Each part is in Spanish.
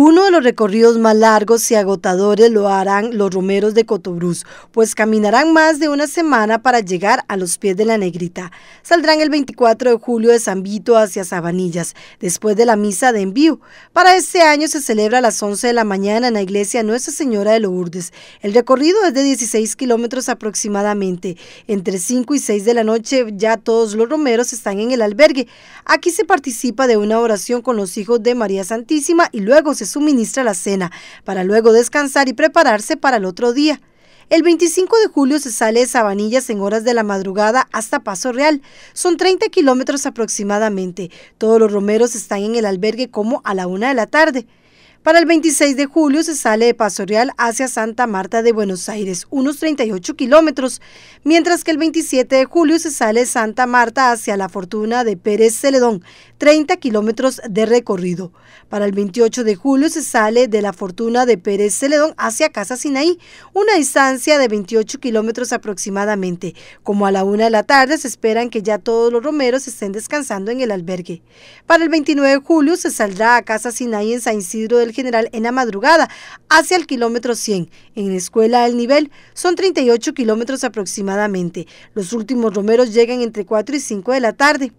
Uno de los recorridos más largos y agotadores lo harán los romeros de Cotobruz, pues caminarán más de una semana para llegar a los pies de la Negrita. Saldrán el 24 de julio de San Vito hacia Sabanillas, después de la misa de envío. Para este año se celebra a las 11 de la mañana en la iglesia Nuestra Señora de Lourdes. El recorrido es de 16 kilómetros aproximadamente. Entre 5 y 6 de la noche ya todos los romeros están en el albergue. Aquí se participa de una oración con los hijos de María Santísima y luego se suministra la cena, para luego descansar y prepararse para el otro día. El 25 de julio se sale de Sabanillas en horas de la madrugada hasta Paso Real. Son 30 kilómetros aproximadamente. Todos los romeros están en el albergue como a la una de la tarde. Para el 26 de julio se sale de Paso Real hacia Santa Marta de Buenos Aires, unos 38 kilómetros, mientras que el 27 de julio se sale de Santa Marta hacia La Fortuna de Pérez Celedón, 30 kilómetros de recorrido. Para el 28 de julio se sale de La Fortuna de Pérez Celedón hacia Casa Sinaí, una distancia de 28 kilómetros aproximadamente. Como a la una de la tarde se esperan que ya todos los romeros estén descansando en el albergue. Para el 29 de julio se saldrá a Casa Sinaí en San Isidro de general en la madrugada hacia el kilómetro 100. En escuela del nivel son 38 kilómetros aproximadamente. Los últimos romeros llegan entre 4 y 5 de la tarde.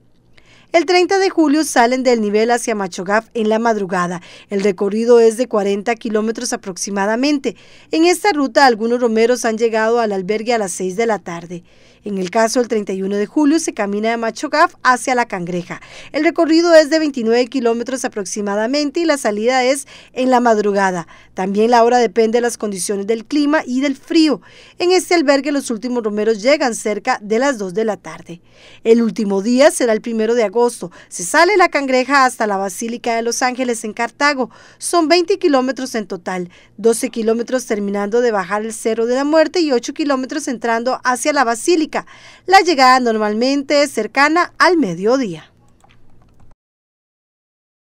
El 30 de julio salen del nivel hacia Machogaf en la madrugada. El recorrido es de 40 kilómetros aproximadamente. En esta ruta algunos romeros han llegado al albergue a las 6 de la tarde. En el caso el 31 de julio se camina de Machogaf hacia La Cangreja. El recorrido es de 29 kilómetros aproximadamente y la salida es en la madrugada. También la hora depende de las condiciones del clima y del frío. En este albergue los últimos romeros llegan cerca de las 2 de la tarde. El último día será el primero de agosto se sale la cangreja hasta la Basílica de Los Ángeles en Cartago. Son 20 kilómetros en total, 12 kilómetros terminando de bajar el Cerro de la Muerte y 8 kilómetros entrando hacia la Basílica. La llegada normalmente es cercana al mediodía.